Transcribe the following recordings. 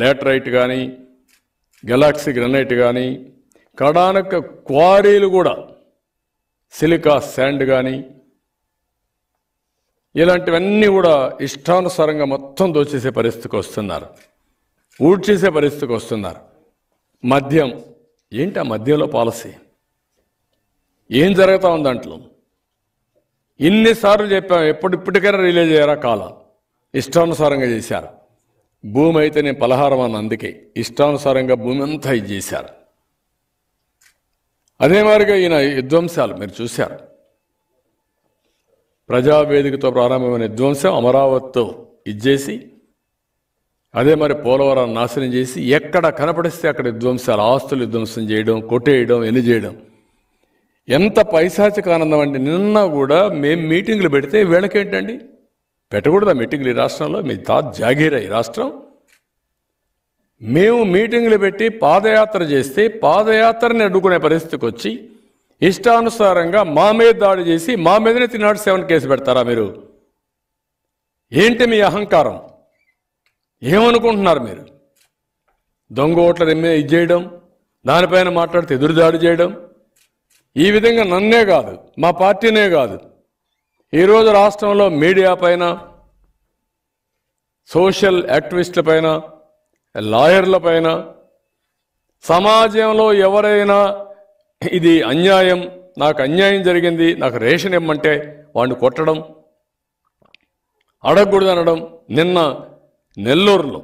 laterite కానీ Galaxy granite కానీ కడానక క్వారీలు కూడా సిలికా శాండ్ కానీ ఇలాంటివన్నీ కూడా ఇష్టానుసారంగా మొత్తం దోచేసే పరిస్థితికి వస్తున్నారు ఊడ్చేసే పరిస్థితికి వస్తున్నారు మద్యం ఏంటి ఆ మద్యంలో పాలసీ ఏం జరుగుతూ ఉంది దాంట్లో ఇన్నిసార్లు చెప్పాం ఎప్పుడు ఇప్పటికైనా రిలీజ్ అయ్యారా కాలం ఇష్టానుసారంగా చేశారు భూమి అయితే నేను పలహారం అన్న అందుకే ఇష్టానుసారంగా భూమి అంతా ఇది చేశారు అదే మారిగా ఈయన విధ్వంసాలు మీరు చూశారు ప్రజావేదికతో ప్రారంభమైన విధ్వంసం అమరావతితో ఇచ్చేసి అదే మరి పోలవరాన్ని నాశనం చేసి ఎక్కడ కనపడిస్తే అక్కడ విధ్వంసాలు ఆస్తులు విధ్వంసం చేయడం కొట్టేయడం ఎన్ని చేయడం ఎంత పైశాచిక ఆనందం అంటే నిన్న కూడా మేము మీటింగ్లు పెడితే వీళ్ళకేంటండి ఆ మీటింగ్లు ఈ రాష్ట్రంలో మీ తా జాగీరా ఈ రాష్ట్రం మేము మీటింగ్లు పెట్టి పాదయాత్ర చేస్తే పాదయాత్రని అడ్డుకునే పరిస్థితికి వచ్చి ఇష్టానుసారంగా మా మీద దాడి చేసి మా మీదనే త్రీ సెవెన్ కేసు పెడతారా మీరు ఏంటి మీ అహంకారం ఏమనుకుంటున్నారు మీరు దొంగ ఓట్ల ఇది చేయడం దానిపైన మాట్లాడితే ఎదురుదాడి చేయడం ఈ విధంగా నన్నే కాదు మా పార్టీనే కాదు ఈరోజు రాష్ట్రంలో మీడియా పైన సోషల్ యాక్టివిస్టుల పైన లాయర్ల పైన సమాజంలో ఎవరైనా ఇది అన్యాయం నాకు అన్యాయం జరిగింది నాకు రేషన్ ఇమ్మంటే వాడిని కొట్టడం అడగకూడదు అనడం నిన్న నెల్లూరులో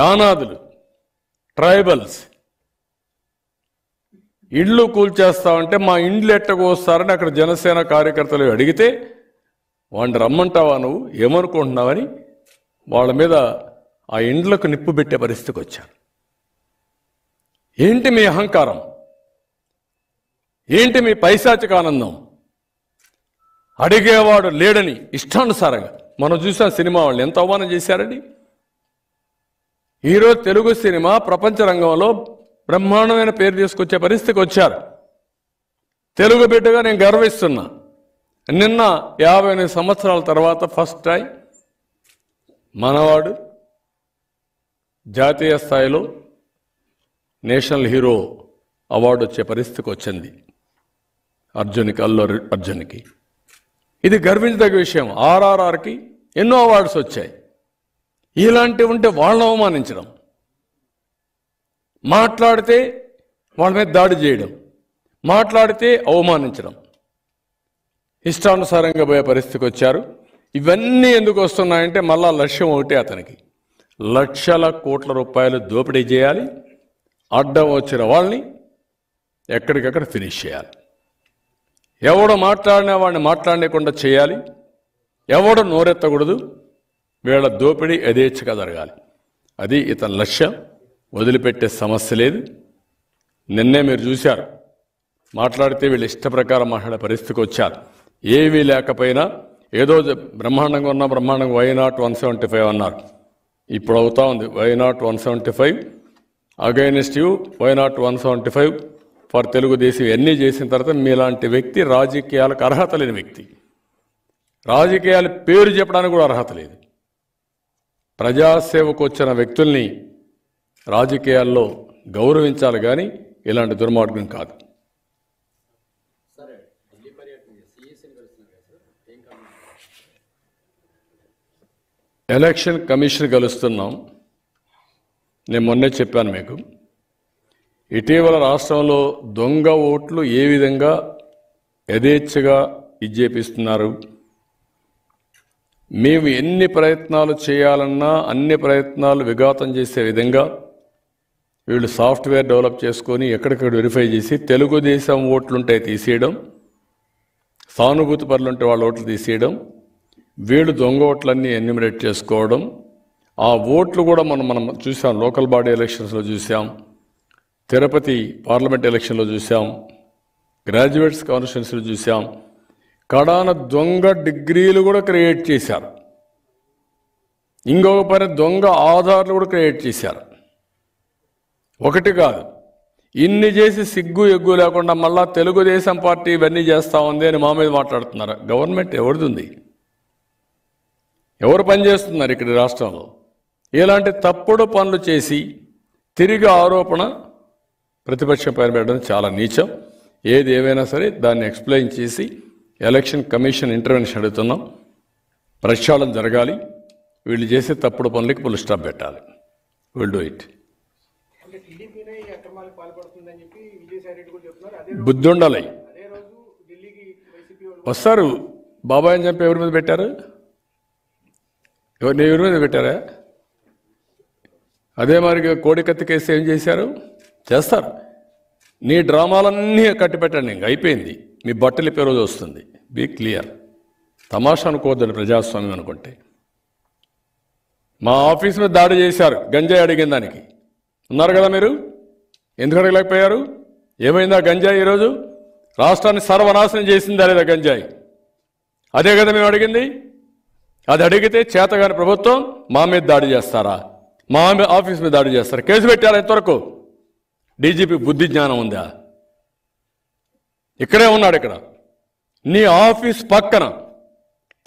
యానాదులు ట్రైబల్స్ ఇండ్లు కూల్చేస్తామంటే మా ఇండ్లు వస్తారని అక్కడ జనసేన కార్యకర్తలు అడిగితే వాడిని రమ్మంటావా నువ్వు ఏమనుకుంటున్నావని వాళ్ళ మీద ఆ ఇండ్లకు నిప్పు పెట్టే పరిస్థితికి వచ్చారు ఏంటి మీ అహంకారం ఏంటి మీ పైశాచిక ఆనందం అడిగేవాడు లేడని ఇష్టానుసారంగా మనం చూసిన సినిమా వాళ్ళు ఎంత అవమానం చేశారండి ఈరోజు తెలుగు సినిమా ప్రపంచ రంగంలో బ్రహ్మాండమైన పేరు తీసుకొచ్చే పరిస్థితికి వచ్చారు తెలుగు బిడ్డగా నేను గర్విస్తున్నా నిన్న యాభై ఎనిమిది సంవత్సరాల తర్వాత ఫస్ట్ టైం మనవాడు జాతీయ స్థాయిలో నేషనల్ హీరో అవార్డు వచ్చే పరిస్థితికి వచ్చింది అర్జున్కి అల్లు అర్జున్కి ఇది గర్వించదగ్గ విషయం ఆర్ఆర్ఆర్కి ఎన్నో అవార్డ్స్ వచ్చాయి ఇలాంటివి ఉంటే వాళ్ళని అవమానించడం మాట్లాడితే వాళ్ళ మీద దాడి చేయడం మాట్లాడితే అవమానించడం ఇష్టానుసారంగా పోయే పరిస్థితికి వచ్చారు ఇవన్నీ ఎందుకు వస్తున్నాయంటే మళ్ళా లక్ష్యం ఒకటే అతనికి లక్షల కోట్ల రూపాయలు దోపిడీ చేయాలి అడ్డం వచ్చిన వాళ్ళని ఎక్కడికక్కడ ఫినిష్ చేయాలి ఎవడు మాట్లాడినా వాడిని మాట్లాడకుండా చేయాలి ఎవడు నోరెత్తకూడదు వీళ్ళ దోపిడీ యథేచ్ఛగా జరగాలి అది ఇతని లక్ష్యం వదిలిపెట్టే సమస్య లేదు నిన్నే మీరు చూశారు మాట్లాడితే వీళ్ళు ఇష్టప్రకారం మాట్లాడే పరిస్థితికి వచ్చారు ఏమీ లేకపోయినా ఏదో బ్రహ్మాండంగా ఉన్న బ్రహ్మాండంగా why not one seventy five అన్నారు ఇప్పుడు అవుతా ఉంది why not one seventy five against you why not one seventy five for Telugu Desam ఇవన్నీ చేసిన తర్వాత మీలాంటి వ్యక్తి రాజకీయాలకు అర్హత లేని వ్యక్తి రాజకీయాలు పేరు చెప్పడానికి కూడా అర్హత లేదు ప్రజాసేవకు వచ్చిన వ్యక్తుల్ని రాజకీయాల్లో గౌరవించాలి కానీ ఇలాంటి దుర్మార్గం కాదు ఎలక్షన్ కమిషన్ కలుస్తున్నాం నేను మొన్నే చెప్పాను మీకు ఇటీవల రాష్ట్రంలో దొంగ ఓట్లు ఏ విధంగా యథేచ్ఛగా ఇజ్జేపిస్తున్నారు మేము ఎన్ని ప్రయత్నాలు చేయాలన్నా అన్ని ప్రయత్నాలు విఘాతం చేసే విధంగా వీళ్ళు సాఫ్ట్వేర్ డెవలప్ చేసుకొని ఎక్కడికక్కడ వెరిఫై చేసి తెలుగుదేశం ఓట్లుంటే తీసేయడం సానుభూతి పరులుంటే వాళ్ళ ఓట్లు తీసేయడం వీళ్ళు దొంగ ఓట్లన్నీ ఎన్యూమినేట్ చేసుకోవడం ఆ ఓట్లు కూడా మనం మనం చూసాం లోకల్ బాడీ ఎలక్షన్స్లో చూసాం తిరుపతి పార్లమెంట్ ఎలక్షన్లో చూసాం గ్రాడ్యుయేట్స్ కాన్స్టిట్యున్సీలో చూసాం కడాన దొంగ డిగ్రీలు కూడా క్రియేట్ చేశారు ఇంకొక పని దొంగ ఆధార్లు కూడా క్రియేట్ చేశారు ఒకటి కాదు ఇన్ని చేసి సిగ్గు ఎగ్గు లేకుండా మళ్ళా తెలుగుదేశం పార్టీ ఇవన్నీ చేస్తూ ఉంది అని మా మీద మాట్లాడుతున్నారు గవర్నమెంట్ ఎవరిది ఎవరు పనిచేస్తున్నారు ఇక్కడ రాష్ట్రంలో ఇలాంటి తప్పుడు పనులు చేసి తిరిగి ఆరోపణ ప్రతిపక్షం పైన పెట్టడం చాలా నీచం ఏది ఏమైనా సరే దాన్ని ఎక్స్ప్లెయిన్ చేసి ఎలక్షన్ కమిషన్ ఇంటర్వెన్షన్ అడుగుతున్నాం ప్రక్షాళన జరగాలి వీళ్ళు చేసే తప్పుడు పనులకి పులు స్టాప్ పెట్టాలి విల్ డూ ఇట్ బుద్ధి ఉండాలి వస్తారు బాబాయ్ అని చెప్పి ఎవరి మీద పెట్టారు ఎవరిని ఎవరి మీద పెట్టారా అదే మరి కత్తి కేసు ఏం చేశారు చేస్తారు నీ డ్రామాలన్నీ కట్టి పెట్టండి ఇంక అయిపోయింది మీ బట్టలు పేరోజు వస్తుంది బీ క్లియర్ తమాషా అనుకోవద్దండి ప్రజాస్వామ్యం అనుకుంటే మా ఆఫీస్ మీద దాడి చేశారు గంజాయి అడిగిన దానికి ఉన్నారు కదా మీరు ఎందుకు అడగలేకపోయారు ఏమైందా గంజాయి ఈరోజు రాష్ట్రాన్ని సర్వనాశనం చేసిందా లేదా గంజాయి అదే కదా మేము అడిగింది అది అడిగితే చేతగాని ప్రభుత్వం మా మీద దాడి చేస్తారా మా ఆఫీస్ మీద దాడి చేస్తారా కేసు పెట్టారా ఇంతవరకు డీజీపీ బుద్ధి జ్ఞానం ఉందా ఇక్కడే ఉన్నాడు ఇక్కడ నీ ఆఫీస్ పక్కన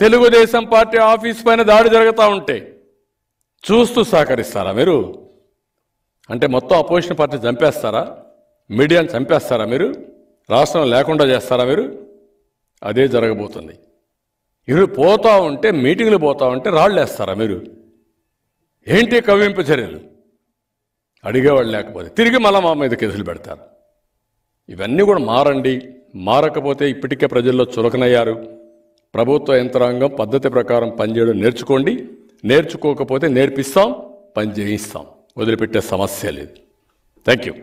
తెలుగుదేశం పార్టీ ఆఫీస్ పైన దాడి జరుగుతూ ఉంటే చూస్తూ సహకరిస్తారా మీరు అంటే మొత్తం అపోజిషన్ పార్టీ చంపేస్తారా మీడియాని చంపేస్తారా మీరు రాష్ట్రం లేకుండా చేస్తారా మీరు అదే జరగబోతుంది ఇరు పోతూ ఉంటే మీటింగ్లు పోతా ఉంటే రాళ్ళు వేస్తారా మీరు ఏంటి కవ్వింపు చర్యలు అడిగేవాళ్ళు లేకపోతే తిరిగి మళ్ళీ మా మీద కేసులు పెడతారు ఇవన్నీ కూడా మారండి మారకపోతే ఇప్పటికే ప్రజల్లో చులకనయ్యారు ప్రభుత్వ యంత్రాంగం పద్ధతి ప్రకారం పనిచేయడం నేర్చుకోండి నేర్చుకోకపోతే నేర్పిస్తాం పని చేయిస్తాం వదిలిపెట్టే సమస్య లేదు థ్యాంక్ యూ